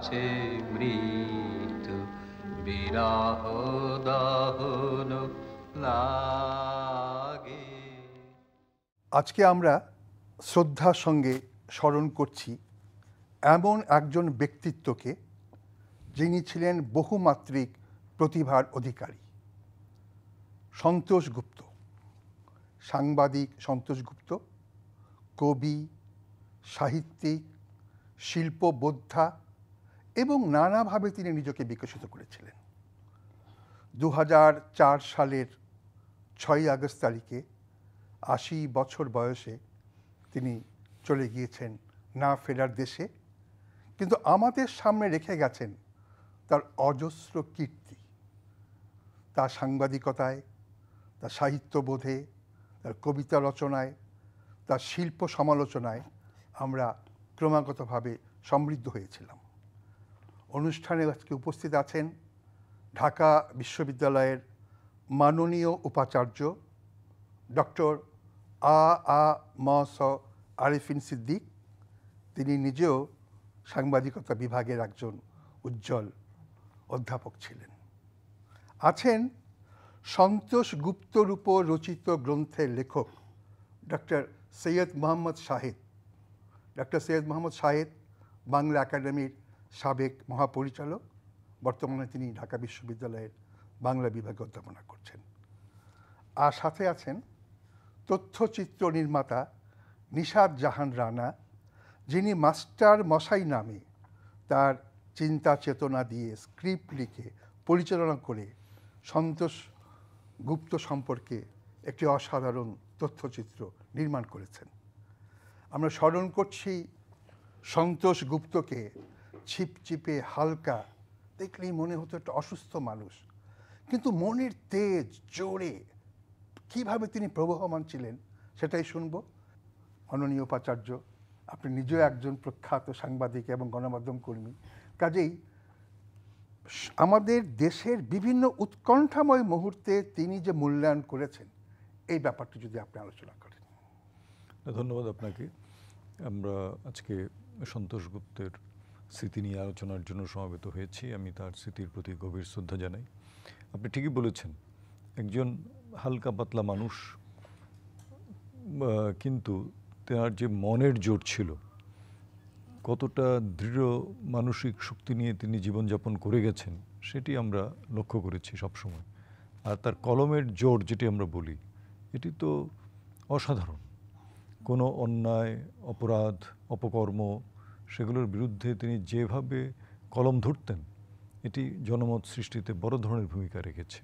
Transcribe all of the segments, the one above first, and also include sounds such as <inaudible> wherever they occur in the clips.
কাছে মৃত্যু বিরাহ দাহন লাগে আজকে আমরা শ্রদ্ধার সঙ্গে স্মরণ করছি এমন একজন ব্যক্তিত্বকে যিনি ছিলেন বহুমাত্রিক প্রতিভার অধিকারী সন্তোষ গুপ্ত সাংবাদিক সন্তোষ গুপ্ত কবি সাহিত্যিক শিল্পবোদ্ধা এবং নানাভাবে তিনি নিজেকে বিকশিত করেছিলেন দু সালের ছয়ই আগস্ট তারিখে আশি বছর বয়সে তিনি চলে গিয়েছেন না ফেরার দেশে কিন্তু আমাদের সামনে রেখে গেছেন তার অজস্র কীর্তি তার সাংবাদিকতায় তার সাহিত্যবোধে তার কবিতা রচনায় তার শিল্প সমালোচনায় আমরা ক্রমাগতভাবে সমৃদ্ধ হয়েছিলাম অনুষ্ঠানে আজকে উপস্থিত আছেন ঢাকা বিশ্ববিদ্যালয়ের মাননীয় উপাচার্য ডক্টর আ আ ম স আরিফিন সিদ্দিক তিনি নিজেও সাংবাদিকতা বিভাগের একজন উজ্জ্বল অধ্যাপক ছিলেন আছেন সন্তোষ গুপ্তর উপর রচিত গ্রন্থের লেখক ডক্টর সৈয়দ মোহাম্মদ শাহেদ ডক্টর সৈয়দ মোহাম্মদ শাহেদ বাংলা একাডেমির সাবেক মহাপরিচালক বর্তমানে তিনি ঢাকা বিশ্ববিদ্যালয়ের বাংলা বিভাগে অধ্যাপনা করছেন আর সাথে আছেন তথ্যচিত্র নির্মাতা নিশাদ জাহান রানা যিনি মাস্টার মশাই নামে তার চিন্তা চেতনা দিয়ে স্ক্রিপ্ট লিখে পরিচালনা করে সন্তোষ গুপ্ত সম্পর্কে একটি অসাধারণ তথ্যচিত্র নির্মাণ করেছেন আমরা স্মরণ করছি সন্তোষ গুপ্তকে ছিপচিপে হালকা দেখলেই মনে হতো একটা অসুস্থ মানুষ কিন্তু মনের তেজ জোরে কিভাবে তিনি প্রবহমান ছিলেন সেটাই শুনব অননীয় উপাচার্য আপনি নিজেও একজন প্রখ্যাত সাংবাদিক এবং গণমাধ্যম কর্মী কাজেই আমাদের দেশের বিভিন্ন উৎকণ্ঠাময় মুহূর্তে তিনি যে মূল্যায়ন করেছেন এই ব্যাপারটি যদি আপনি আলোচনা করেন ধন্যবাদ আপনাকে আমরা আজকে সন্তোষ গুপ্তের স্মৃতি নিয়ে আলোচনার জন্য সমাবেত হয়েছি আমি তার স্মৃতির প্রতি গভীর শ্রদ্ধা জানাই আপনি ঠিকই বলেছেন একজন হালকা পাতলা মানুষ কিন্তু তার যে মনের জোর ছিল কতটা দৃঢ় মানসিক শক্তি নিয়ে তিনি জীবনযাপন করে গেছেন সেটি আমরা লক্ষ্য করেছি সবসময় আর তার কলমের জোর যেটি আমরা বলি এটি তো অসাধারণ কোনো অন্যায় অপরাধ অপকর্ম সেগুলোর বিরুদ্ধে তিনি যেভাবে কলম ধরতেন এটি জনমত সৃষ্টিতে বড় ধরনের ভূমিকা রেখেছে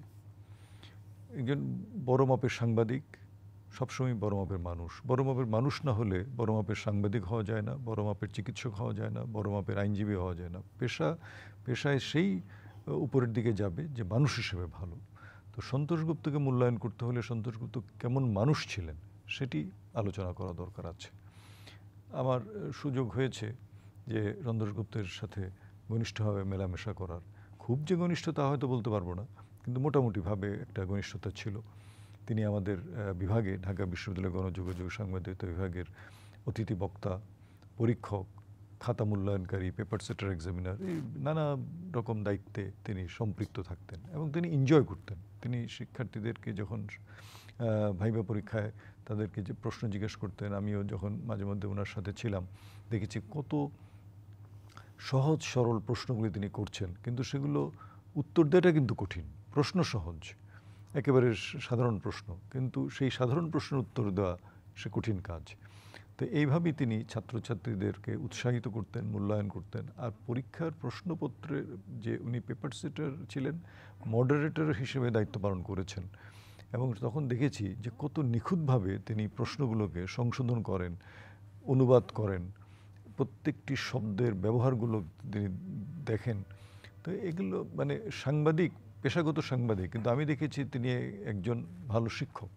একজন বড় মাপের সাংবাদিক সবসময় বড় মাপের মানুষ বড় মাপের মানুষ না হলে বড় মাপের সাংবাদিক হওয়া যায় না বড় মাপের চিকিৎসক হওয়া যায় না বড় মাপের আইনজীবী হওয়া যায় না পেশা পেশায় সেই উপরের দিকে যাবে যে মানুষ হিসেবে ভালো তো সন্তোষ গুপ্তকে মূল্যায়ন করতে হলে সন্তোষ গুপ্ত কেমন মানুষ ছিলেন সেটি আলোচনা করা দরকার আছে আমার সুযোগ হয়েছে যে রন্ধ্র গুপ্তের সাথে ঘনিষ্ঠভাবে মেলামেশা করার খুব যে ঘনিষ্ঠতা হয়তো বলতে পারবো না কিন্তু মোটামুটিভাবে একটা ঘনিষ্ঠতা ছিল তিনি আমাদের বিভাগে ঢাকা বিশ্ববিদ্যালয় গণযোগাযোগ সাংবাদিকতা বিভাগের অতিথি বক্তা পরীক্ষক খাতা মূল্যায়নকারী পেপার সেটার এক্সামিনার এই নানা রকম দায়িত্বে তিনি সম্পৃক্ত থাকতেন এবং তিনি এনজয় করতেন তিনি শিক্ষার্থীদেরকে যখন ভাইবা পরীক্ষায় তাদেরকে যে প্রশ্ন জিজ্ঞেস করতেন আমিও যখন মাঝে মধ্যে ওনার সাথে ছিলাম দেখেছি কত সহজ সরল প্রশ্নগুলি তিনি করছেন কিন্তু সেগুলো উত্তর দেওয়াটা কিন্তু কঠিন প্রশ্ন সহজ একেবারে সাধারণ প্রশ্ন কিন্তু সেই সাধারণ প্রশ্নের উত্তর দেওয়া সে কঠিন কাজ তো এইভাবেই তিনি ছাত্রছাত্রীদেরকে উৎসাহিত করতেন মূল্যায়ন করতেন আর পরীক্ষার প্রশ্নপত্রের যে উনি পেপার সেটার ছিলেন মডারেটর হিসেবে দায়িত্ব পালন করেছেন এবং তখন দেখেছি যে কত নিখুঁতভাবে তিনি প্রশ্নগুলোকে সংশোধন করেন অনুবাদ করেন প্রত্যেকটি শব্দের ব্যবহারগুলো তিনি দেখেন তো এগুলো মানে সাংবাদিক পেশাগত সাংবাদিক কিন্তু আমি দেখেছি তিনি একজন ভালো শিক্ষক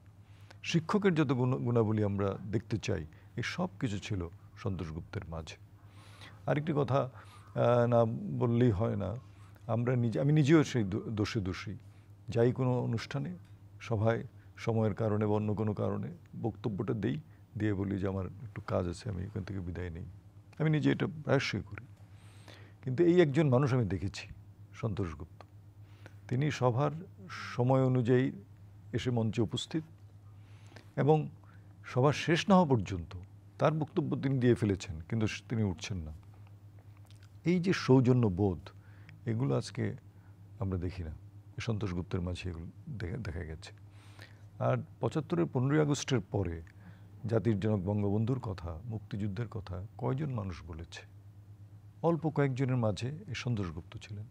শিক্ষকের যত গুণাবলী আমরা দেখতে চাই এই সব কিছু ছিল সন্তোষ গুপ্তের মাঝে আরেকটি কথা না বললেই হয় না আমরা নিজে আমি নিজেও সেই দোষী দোষী যাই কোনো অনুষ্ঠানে সভায় সময়ের কারণে বা অন্য কোনো কারণে বক্তব্যটা দেই দিয়ে বলি যে আমার একটু কাজ আছে আমি এখান থেকে বিদায় নিই আমি নিজে এটা প্রায়শই করি কিন্তু এই একজন মানুষ আমি দেখেছি সন্তোষ গুপ্ত তিনি সভার সময় অনুযায়ী এসে মঞ্চে উপস্থিত এবং সভা শেষ না হওয়া পর্যন্ত তার বক্তব্য তিনি দিয়ে ফেলেছেন কিন্তু তিনি উঠছেন না এই যে সৌজন্য বোধ এগুলো আজকে আমরা দেখি না সন্তোষ গুপ্তের মাঝে এগুলো দেখা গেছে আর পঁচাত্তরের পনেরোই আগস্টের পরে জাতির জনক বঙ্গবন্ধুর কথা মুক্তিযুদ্ধের কথা কয়জন মানুষ বলেছে অল্প কয়েকজনের মাঝে এ সন্তোষগুপ্ত ছিলেন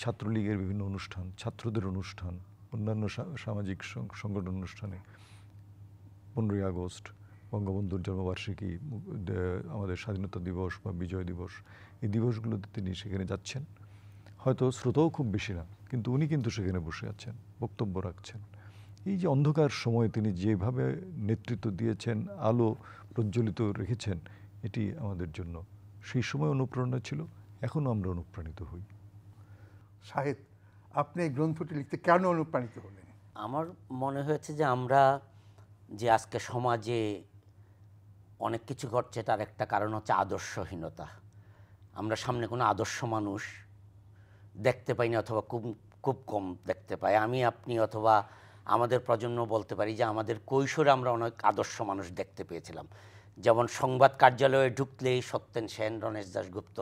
ছাত্রলীগের বিভিন্ন অনুষ্ঠান ছাত্রদের অনুষ্ঠান অন্যান্য সামাজিক সংগঠন অনুষ্ঠানে পনেরোই আগস্ট বঙ্গবন্ধুর জন্মবার্ষিকী আমাদের স্বাধীনতা দিবস বা বিজয় দিবস এই দিবসগুলোতে তিনি সেখানে যাচ্ছেন হয়তো শ্রোতাও খুব বেশি না কিন্তু উনি কিন্তু সেখানে বসে আছেন বক্তব্য রাখছেন এই যে অন্ধকার সময়ে তিনি যেভাবে নেতৃত্ব দিয়েছেন আলো প্রজ্বলিত রেখেছেন এটি আমাদের জন্য সেই সময় অনুপ্রেরণা ছিল এখনও আমরা অনুপ্রাণিত হই সাহেব আপনি এই গ্রন্থটি লিখতে কেন অনুপ্রাণিত হলেন আমার মনে হয়েছে যে আমরা যে আজকে সমাজে অনেক কিছু ঘটছে তার একটা কারণ হচ্ছে আদর্শহীনতা আমরা সামনে কোনো আদর্শ মানুষ দেখতে পাইনি অথবা খুব খুব কম দেখতে পাই আমি আপনি অথবা আমাদের প্রজন্ম বলতে পারি যে আমাদের কৈশোরে আমরা অনেক আদর্শ মানুষ দেখতে পেয়েছিলাম যেমন সংবাদ কার্যালয়ে ঢুকলেই সত্যেন সেন রণেশ দাশগুপ্ত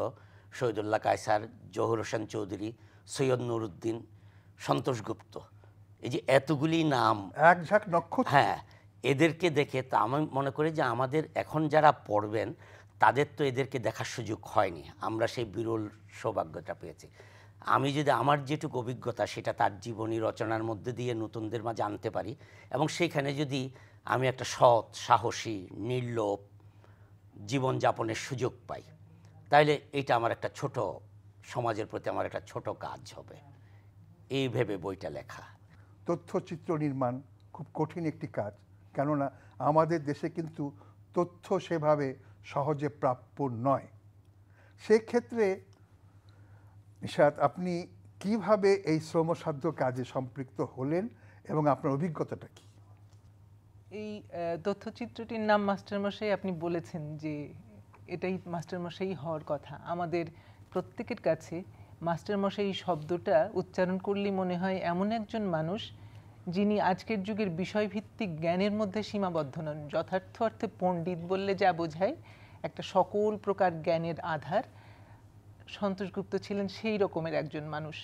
শহীদুল্লাহ কায়সার জহুর হোসেন চৌধুরী সৈয়দ নুরুদ্দিন সন্তোষ গুপ্ত এই যে এতগুলি নাম এক নক্ষত্র হ্যাঁ এদেরকে দেখে তা আমি মনে করি যে আমাদের এখন যারা পড়বেন তাদের তো এদেরকে দেখার সুযোগ হয়নি আমরা সেই বিরল সৌভাগ্যটা পেয়েছি আমি যদি আমার যেটুকু অভিজ্ঞতা সেটা তার জীবনী রচনার মধ্যে দিয়ে নতুনদের মাঝে আনতে পারি এবং সেখানে যদি আমি একটা সৎ সাহসী নির্লোভ জীবনযাপনের সুযোগ পাই তাহলে এটা আমার একটা ছোট সমাজের প্রতি আমার একটা ছোট কাজ হবে এই ভেবে বইটা লেখা তথ্যচিত্র নির্মাণ খুব কঠিন একটি কাজ কেননা আমাদের দেশে কিন্তু তথ্য সেভাবে সহজে প্রাপ্য নয় সেক্ষেত্রে নিশাত আপনি কিভাবে এই শ্রমসাধ্য কাজে সম্পৃক্ত হলেন এবং আপনার অভিজ্ঞতাটা কি এই তথ্যচিত্রটির নাম মাস্টারমশাই আপনি বলেছেন যে এটাই মাস্টারমশাই হওয়ার কথা আমাদের প্রত্যেকের কাছে মাস্টারমশাই এই শব্দটা উচ্চারণ করলেই মনে হয় এমন একজন মানুষ যিনি আজকের যুগের বিষয়ভিত্তিক জ্ঞানের মধ্যে সীমাবদ্ধ নন যথার্থ অর্থে পণ্ডিত বললে যা বোঝায় একটা সকল প্রকার জ্ঞানের আধার সন্তোষ গুপ্ত ছিলেন সেই রকমের একজন মানুষ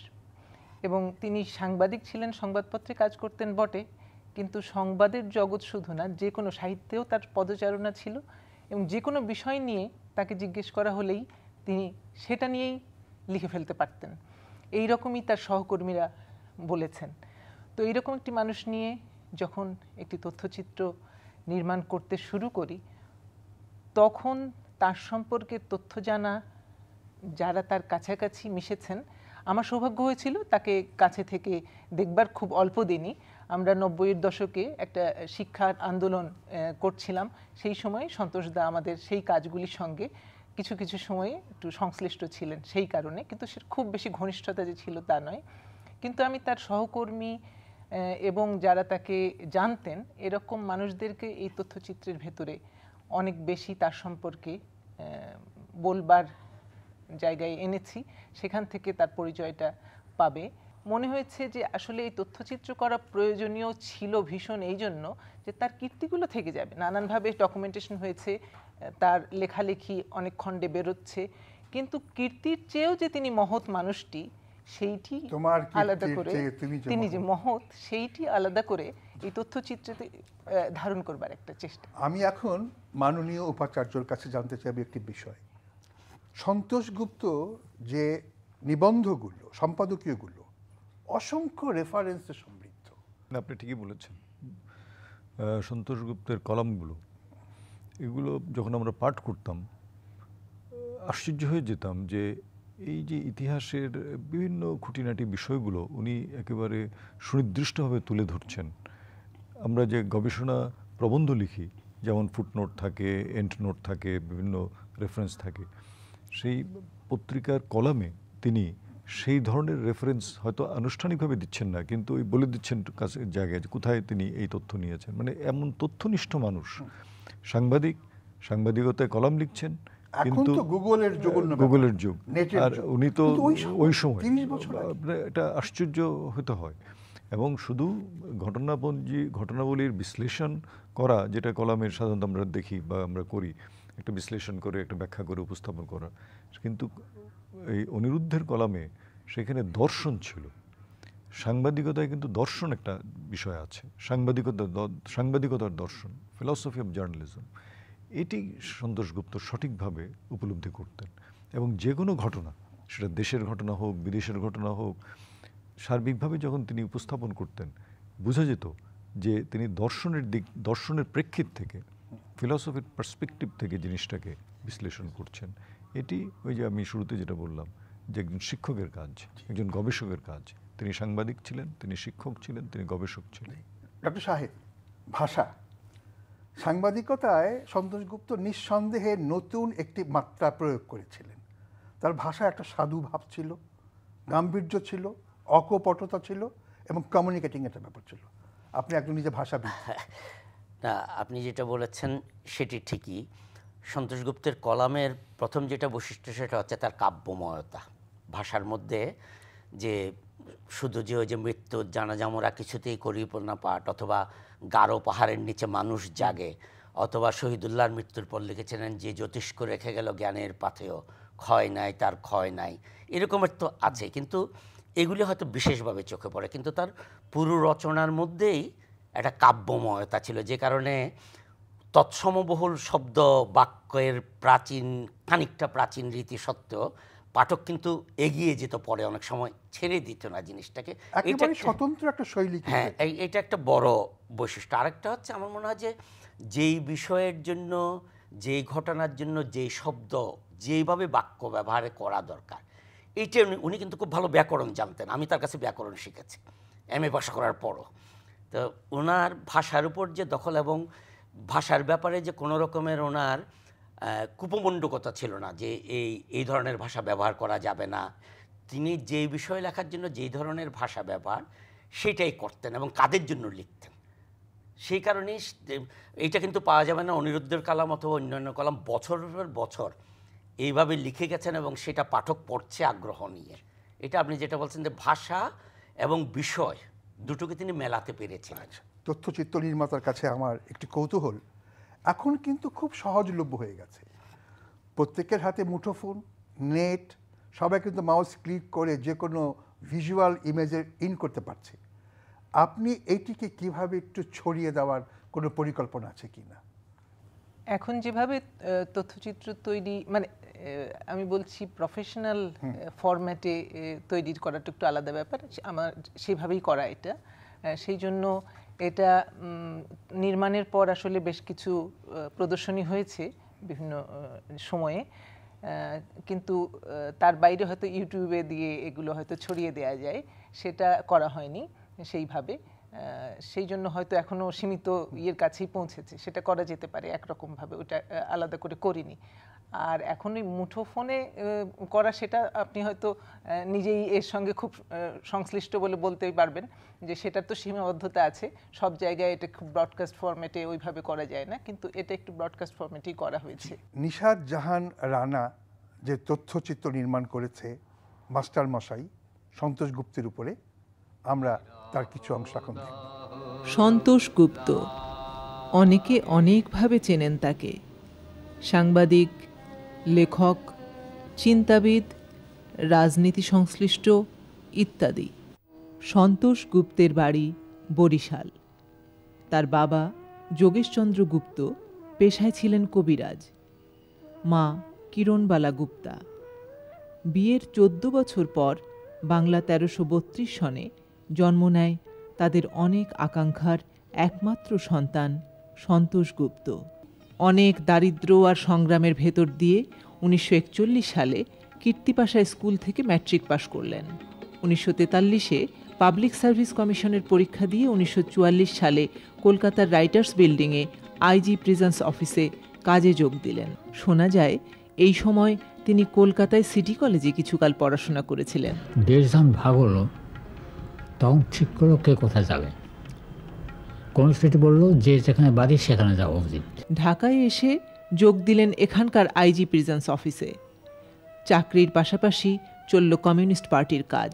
এবং তিনি সাংবাদিক ছিলেন সংবাদপত্রে কাজ করতেন বটে কিন্তু সংবাদের জগৎ শুধু না যে কোনো সাহিত্যেও তার পদচারণা ছিল এবং যে কোনো বিষয় নিয়ে তাকে জিজ্ঞেস করা হলেই তিনি সেটা নিয়েই লিখে ফেলতে পারতেন এই রকমই তার সহকর্মীরা বলেছেন তো এইরকম একটি মানুষ নিয়ে যখন একটি তথ্যচিত্র নির্মাণ করতে শুরু করি তখন তার সম্পর্কে তথ্য জানা যারা তার কাছাকাছি মিশেছেন আমার সৌভাগ্য হয়েছিল তাকে কাছে থেকে দেখবার খুব অল্প দিনই আমরা নব্বইয়ের দশকে একটা শিক্ষার আন্দোলন করছিলাম সেই সময় দা আমাদের সেই কাজগুলির সঙ্গে কিছু কিছু সময়ে একটু সংশ্লিষ্ট ছিলেন সেই কারণে কিন্তু সে খুব বেশি ঘনিষ্ঠতা যে ছিল তা নয় কিন্তু আমি তার সহকর্মী এবং যারা তাকে জানতেন এরকম মানুষদেরকে এই তথ্যচিত্রের ভেতরে অনেক বেশি তার সম্পর্কে বলবার জায়গায় এনেছি সেখান থেকে তার পরিচয়টা পাবে মনে হয়েছে যে আসলে এই তথ্যচিত্র করা প্রয়োজনীয় ছিল ভীষণ এই জন্য যে তার কীর্তিগুলো থেকে যাবে নানানভাবে ডকুমেন্টেশন হয়েছে তার লেখালেখি অনেক খণ্ডে বেরোচ্ছে কিন্তু কীর্তির চেয়েও যে তিনি মহৎ মানুষটি সেইটি আলাদা করে তিনি যে মহৎ সেইটি আলাদা করে এই তথ্যচিত্রতে ধারণ করবার একটা চেষ্টা আমি এখন মাননীয় উপাচার্যর কাছে জানতে চাইব একটি বিষয় সন্তোষগুপ্ত যে নিবন্ধগুলো সম্পাদকীয়গুলো অসংখ্য রেফারেন্সে সমৃদ্ধ আপনি ঠিকই বলেছেন সন্তোষ গুপ্তের কলামগুলো এগুলো যখন আমরা পাঠ করতাম আশ্চর্য হয়ে যেতাম যে এই যে ইতিহাসের বিভিন্ন খুঁটিনাটি বিষয়গুলো উনি একেবারে সুনির্দিষ্টভাবে তুলে ধরছেন আমরা যে গবেষণা প্রবন্ধ লিখি যেমন ফুটনোট থাকে এন্ড নোট থাকে বিভিন্ন রেফারেন্স থাকে সেই পত্রিকার কলামে তিনি সেই ধরনের রেফারেন্স হয়তো আনুষ্ঠানিকভাবে দিচ্ছেন না কিন্তু ওই বলে দিচ্ছেন কাছে জায়গায় যে কোথায় তিনি এই তথ্য নিয়েছেন মানে এমন তথ্যনিষ্ঠ মানুষ সাংবাদিক সাংবাদিকতায় কলাম লিখছেন কিন্তু গুগলের যুগ গুগলের যুগ আর উনি তো ওই সময় মানে এটা আশ্চর্য হতে হয় এবং শুধু ঘটনাপঞ্জি ঘটনাবলীর বিশ্লেষণ করা যেটা কলামের সাধারণত আমরা দেখি বা আমরা করি একটা বিশ্লেষণ করে একটা ব্যাখ্যা করে উপস্থাপন করা কিন্তু এই অনিরুদ্ধের কলামে সেখানে দর্শন ছিল সাংবাদিকতায় কিন্তু দর্শন একটা বিষয় আছে সাংবাদিকতা সাংবাদিকতার দর্শন ফিলসফি অফ জার্নালিজম এটি সন্তোষগুপ্ত সঠিকভাবে উপলব্ধি করতেন এবং যে কোনো ঘটনা সেটা দেশের ঘটনা হোক বিদেশের ঘটনা হোক সার্বিকভাবে যখন তিনি উপস্থাপন করতেন বোঝা যেত যে তিনি দর্শনের দিক দর্শনের প্রেক্ষিত থেকে ফিলসফির পার্সপেক্টিভ থেকে জিনিসটাকে বিশ্লেষণ করছেন এটি ওই যে আমি শুরুতে যেটা বললাম যে একজন শিক্ষকের কাজ একজন গবেষকের কাজ তিনি সাংবাদিক ছিলেন তিনি শিক্ষক ছিলেন তিনি গবেষক ছিলেন ডক্টর সাহেব ভাষা সাংবাদিকতায় সন্তোষ গুপ্ত নিঃসন্দেহে নতুন একটি মাত্রা প্রয়োগ করেছিলেন তার ভাষা একটা সাধু ভাব ছিল গাম্ভীর্য ছিল অকপটতা ছিল এবং কমিউনিকেটিং একটা ব্যাপার ছিল আপনি একজন নিজে ভাষাবিদ <laughs> না আপনি যেটা বলেছেন সেটি ঠিকই সন্তোষ গুপ্তের কলামের প্রথম যেটা বৈশিষ্ট্য সেটা হচ্ছে তার কাব্যময়তা ভাষার মধ্যে যে শুধু যে ওই যে মৃত্যুর জানাজামরা কিছুতেই করিপূর্ণা না পাঠ অথবা গাঢ় পাহাড়ের নিচে মানুষ জাগে অথবা শহীদুল্লাহর মৃত্যুর পর লিখেছিলেন যে জ্যোতিষ্ক রেখে গেল জ্ঞানের পাথেও ক্ষয় নাই তার ক্ষয় নাই এরকমের তো আছে কিন্তু এগুলি হয়তো বিশেষভাবে চোখে পড়ে কিন্তু তার পুরো রচনার মধ্যেই একটা কাব্যময়তা ছিল যে কারণে তৎসমবহুল শব্দ বাক্যের প্রাচীন খানিকটা প্রাচীন রীতি সত্ত্বেও পাঠক কিন্তু এগিয়ে যেত পরে অনেক সময় ছেড়ে দিত না জিনিসটাকে স্বতন্ত্র একটা শৈলী হ্যাঁ এটা একটা বড় বৈশিষ্ট্য আরেকটা হচ্ছে আমার মনে হয় যে যেই বিষয়ের জন্য যেই ঘটনার জন্য যেই শব্দ যেইভাবে বাক্য ব্যবহার করা দরকার এইটা উনি কিন্তু খুব ভালো ব্যাকরণ জানতেন আমি তার কাছে ব্যাকরণ শিখেছি এম এ পাশ করার পরও তো ওনার ভাষার উপর যে দখল এবং ভাষার ব্যাপারে যে কোনো রকমের ওনার কুপমণ্ডকতা ছিল না যে এই এই ধরনের ভাষা ব্যবহার করা যাবে না তিনি যে বিষয় লেখার জন্য যেই ধরনের ভাষা ব্যবহার সেটাই করতেন এবং কাদের জন্য লিখতেন সেই কারণে এইটা কিন্তু পাওয়া যাবে না অনিরুদ্ধের কালাম অথবা অন্যান্য কালাম বছরের বছর এইভাবে লিখে গেছেন এবং সেটা পাঠক পড়ছে আগ্রহ নিয়ে এটা আপনি যেটা বলছেন যে ভাষা এবং বিষয় দুটোকে তিনি মেলাতে পেরেছেন আচ্ছা, তথ্যচিত্র নির্মাতার কাছে আমার একটি কৌতূহল এখন কিন্তু খুব সহজলভ্য হয়ে গেছে প্রত্যেকের হাতে মুঠোফোন নেট সবাই কিন্তু মাউস ক্লিক করে যে কোনো ভিজুয়াল ইমেজের ইন করতে পারছে আপনি এইটিকে কিভাবে একটু ছড়িয়ে দেওয়ার কোনো পরিকল্পনা আছে কি না এখন যেভাবে তথ্যচিত্র তৈরি মানে আমি বলছি প্রফেশনাল ফরম্যাটে তৈরি করাটা একটু আলাদা ব্যাপার আমার সেভাবেই করা এটা সেই জন্য এটা নির্মাণের পর আসলে বেশ কিছু প্রদর্শনী হয়েছে বিভিন্ন সময়ে কিন্তু তার বাইরে হয়তো ইউটিউবে দিয়ে এগুলো হয়তো ছড়িয়ে দেয়া যায় সেটা করা হয়নি সেইভাবে সেই জন্য হয়তো এখনও সীমিত ইয়ের কাছেই পৌঁছেছে সেটা করা যেতে পারে একরকমভাবে ওটা আলাদা করে করিনি আর এখন ওই মুঠোফোনে করা সেটা আপনি হয়তো নিজেই এর সঙ্গে খুব সংশ্লিষ্ট বলে বলতেই পারবেন যে সেটার তো সীমাবদ্ধতা আছে সব জায়গায় এটা খুব ব্রডকাস্ট ফরম্যাটে ওইভাবে করা যায় না কিন্তু এটা একটু ব্রডকাস্ট ফরম্যাটেই করা হয়েছে নিশাদ জাহান রানা যে তথ্যচিত্র নির্মাণ করেছে মাস্টার মশাই সন্তোষ গুপ্তের উপরে আমরা তার কিছু অংশ এখন সন্তোষ গুপ্ত অনেকে অনেকভাবে চেনেন তাকে সাংবাদিক লেখক চিন্তাবিদ রাজনীতি সংশ্লিষ্ট ইত্যাদি সন্তোষ গুপ্তের বাড়ি বরিশাল তার বাবা যোগেশচন্দ্র গুপ্ত পেশায় ছিলেন কবিরাজ মা কিরণবালা গুপ্তা বিয়ের চোদ্দ বছর পর বাংলা তেরোশো বত্রিশ সনে জন্ম নেয় তাদের অনেক আকাঙ্ক্ষার একমাত্র সন্তান সন্তোষ গুপ্ত অনেক দারিদ্র আর সংগ্রামের ভেতর দিয়ে উনিশশো সালে কীর্তিপাশা স্কুল থেকে ম্যাট্রিক পাশ করলেন উনিশশো তেতাল্লিশে পাবলিক সার্ভিস কমিশনের পরীক্ষা দিয়ে উনিশশো সালে কলকাতার রাইটার্স বিল্ডিংয়ে আইজি প্রিজেন্স অফিসে কাজে যোগ দিলেন শোনা যায় এই সময় তিনি কলকাতায় সিটি কলেজে কিছুকাল পড়াশোনা করেছিলেন দেশ ভাগ হলো তখন ঠিক করলো কে কোথায় যাবে কর্মসূচিটি বলল যে যেখানে বাড়ি সেখানে যাওয়া উচিত ঢাকায় এসে যোগ দিলেন এখানকার আইজি প্রিজেন্স অফিসে চাকরির পাশাপাশি চলল কমিউনিস্ট পার্টির কাজ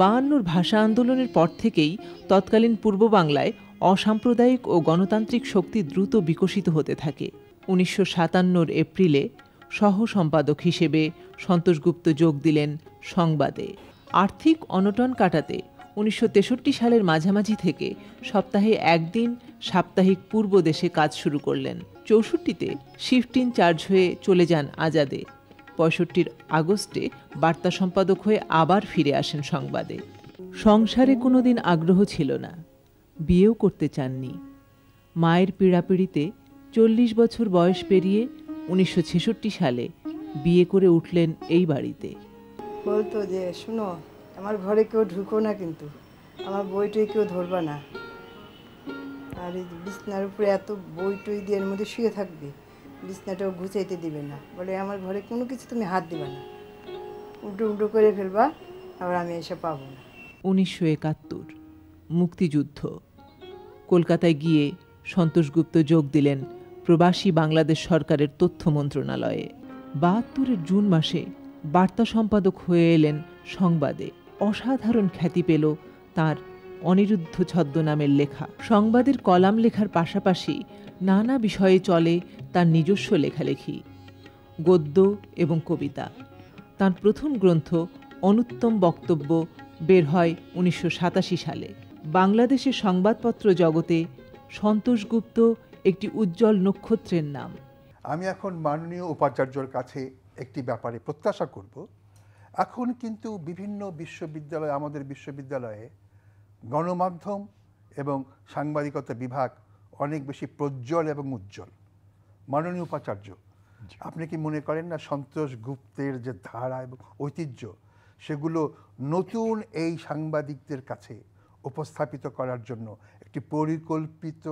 বায়ান্নর ভাষা আন্দোলনের পর থেকেই তৎকালীন পূর্ব বাংলায় অসাম্প্রদায়িক ও গণতান্ত্রিক শক্তি দ্রুত বিকশিত হতে থাকে উনিশশো সাতান্নর এপ্রিলে সহ সম্পাদক হিসেবে সন্তোষগুপ্ত যোগ দিলেন সংবাদে আর্থিক অনটন কাটাতে উনিশশো সালের মাঝামাঝি থেকে সপ্তাহে একদিন সাপ্তাহিক পূর্ব দেশে কাজ শুরু করলেন চৌষট্টিতে শিফট চার্জ হয়ে চলে যান আজাদে পঁয়ষট্টির আগস্টে বার্তা সম্পাদক হয়ে আবার ফিরে আসেন সংবাদে সংসারে কোনোদিন আগ্রহ ছিল না বিয়েও করতে চাননি মায়ের পীড়াপিড়িতে চল্লিশ বছর বয়স পেরিয়ে উনিশশো সালে বিয়ে করে উঠলেন এই বাড়িতে বলতো যে শুনো আমার ঘরে কেউ ঢুকো না কিন্তু আমার বইটই কেউ ধরবা না আর এই বিছনার উপরে এত টই দিয়ে এর মধ্যে শুয়ে থাকবে বিছনাটাও ঘুচাইতে দিবে না বলে আমার ঘরে কোনো কিছু তুমি হাত দিবে না উল্টো উল্টো করে ফেলবা আবার আমি এসে পাবো না উনিশশো একাত্তর মুক্তিযুদ্ধ কলকাতায় গিয়ে সন্তোষ গুপ্ত যোগ দিলেন প্রবাসী বাংলাদেশ সরকারের তথ্য মন্ত্রণালয়ে বাহাত্তরের জুন মাসে বার্তা সম্পাদক হয়ে এলেন সংবাদে অসাধারণ খ্যাতি পেল তার অনিরুদ্ধ ছদ্মনামের লেখা সংবাদের কলাম লেখার পাশাপাশি নানা বিষয়ে চলে তার নিজস্ব লেখালেখি গদ্য এবং কবিতা তার প্রথম গ্রন্থ অনুত্তম বক্তব্য বের হয় উনিশশো সালে বাংলাদেশের সংবাদপত্র জগতে সন্তোষ গুপ্ত একটি উজ্জ্বল নক্ষত্রের নাম আমি এখন মাননীয় উপাচার্যর কাছে একটি ব্যাপারে প্রত্যাশা করব এখন কিন্তু বিভিন্ন বিশ্ববিদ্যালয় আমাদের বিশ্ববিদ্যালয়ে গণমাধ্যম এবং সাংবাদিকতা বিভাগ অনেক বেশি প্রজ্জ্বল এবং উজ্জ্বল মাননীয় উপাচার্য আপনি কি মনে করেন না সন্তোষ গুপ্তের যে ধারা এবং ঐতিহ্য সেগুলো নতুন এই সাংবাদিকদের কাছে উপস্থাপিত করার জন্য একটি পরিকল্পিত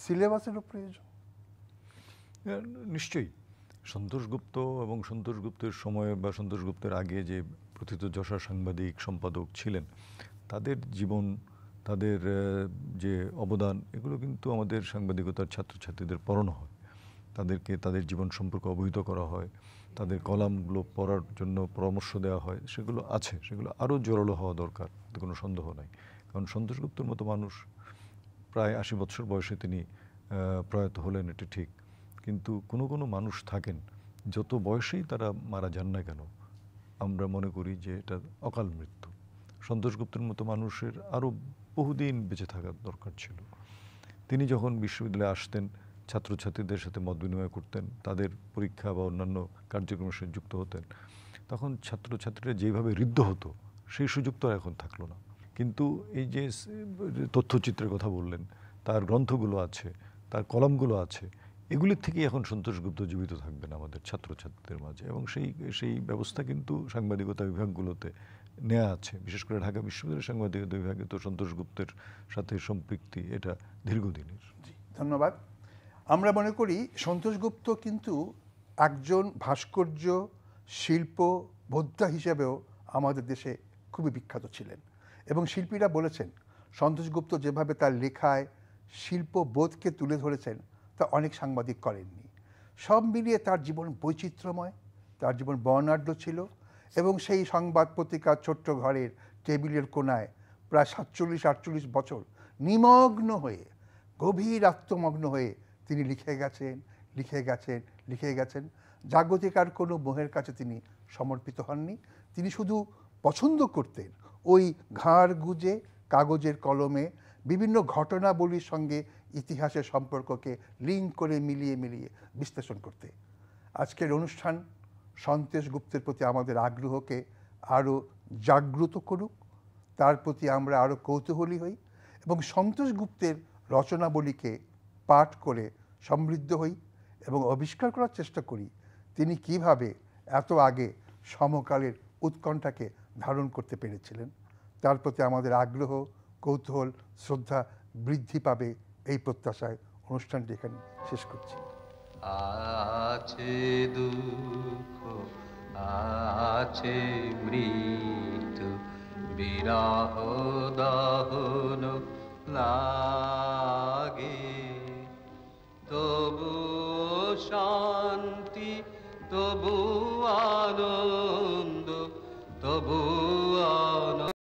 সিলেবাসেরও প্রয়োজন নিশ্চয়ই সন্তোষগুপ্ত এবং সন্তোষগুপ্তের সময়ে বা সন্তোষগুপ্তের আগে যে প্রথিত যশা সাংবাদিক সম্পাদক ছিলেন তাদের জীবন তাদের যে অবদান এগুলো কিন্তু আমাদের সাংবাদিকতার ছাত্রছাত্রীদের পড়ানো হয় তাদেরকে তাদের জীবন সম্পর্কে অবহিত করা হয় তাদের কলামগুলো পড়ার জন্য পরামর্শ দেওয়া হয় সেগুলো আছে সেগুলো আরও জোরালো হওয়া দরকার কোনো সন্দেহ নাই কারণ সন্তোষগুপ্তর মতো মানুষ প্রায় আশি বছর বয়সে তিনি প্রয়াত হলেন এটি ঠিক কিন্তু কোনো কোনো মানুষ থাকেন যত বয়সেই তারা মারা যান না কেন আমরা মনে করি যে এটা অকাল মৃত্যু সন্তোষ গুপ্তের মতো মানুষের আরও বহুদিন বেঁচে থাকার দরকার ছিল তিনি যখন বিশ্ববিদ্যালয়ে আসতেন ছাত্রছাত্রীদের সাথে মত বিনিময় করতেন তাদের পরীক্ষা বা অন্যান্য কার্যক্রমের সাথে যুক্ত হতেন তখন ছাত্রছাত্রীরা যেভাবে ঋদ্ধ হতো সেই সুযোগ তো এখন থাকলো না কিন্তু এই যে তথ্যচিত্রের কথা বললেন তার গ্রন্থগুলো আছে তার কলমগুলো আছে এগুলির থেকে এখন সন্তোষ গুপ্ত জীবিত থাকবেন আমাদের ছাত্রছাত্রীদের মাঝে এবং সেই সেই ব্যবস্থা কিন্তু সাংবাদিকতা বিভাগগুলোতে নেওয়া আছে বিশেষ করে ঢাকা বিশ্ববিদ্যালয়ের সাংবাদিকতা বিভাগে তো সন্তোষ গুপ্তের সাথে সম্পৃক্তি এটা দীর্ঘদিনের ধন্যবাদ আমরা মনে করি সন্তোষ গুপ্ত কিন্তু একজন ভাস্কর্য শিল্প বোদ্ধা হিসেবেও আমাদের দেশে খুবই বিখ্যাত ছিলেন এবং শিল্পীরা বলেছেন সন্তোষ গুপ্ত যেভাবে তার লেখায় শিল্পবোধকে তুলে ধরেছেন তা অনেক সাংবাদিক করেননি সব মিলিয়ে তার জীবন বৈচিত্র্যময় তার জীবন বর্ণাঢ্য ছিল এবং সেই সংবাদ পত্রিকার ছোট্ট ঘরের টেবিলের কোনায় প্রায় সাতচল্লিশ আটচল্লিশ বছর নিমগ্ন হয়ে গভীর আত্মমগ্ন হয়ে তিনি লিখে গেছেন লিখে গেছেন লিখে গেছেন জাগতিক আর কোনো মোহের কাছে তিনি সমর্পিত হননি তিনি শুধু পছন্দ করতেন ওই ঘাড় গুজে কাগজের কলমে বিভিন্ন ঘটনাবলীর সঙ্গে ইতিহাসের সম্পর্ককে লিঙ্ক করে মিলিয়ে মিলিয়ে বিশ্লেষণ করতে আজকের অনুষ্ঠান সন্তেশ গুপ্তের প্রতি আমাদের আগ্রহকে আরও জাগ্রত করুক তার প্রতি আমরা আরও কৌতূহলী হই এবং সন্তোষ গুপ্তের রচনাবলীকে পাঠ করে সমৃদ্ধ হই এবং আবিষ্কার করার চেষ্টা করি তিনি কিভাবে এত আগে সমকালের উৎকণ্ঠাকে ধারণ করতে পেরেছিলেন তার প্রতি আমাদের আগ্রহ কৌতূহল শ্রদ্ধা বৃদ্ধি পাবে এই প্রত্যাশায় অনুষ্ঠানটি এখানে শেষ করছি আছে দুঃখ আছে মৃত্যু বিরাহ দহন লাগে তবু শান্তি তবু আনন্দ তবু আনন্দ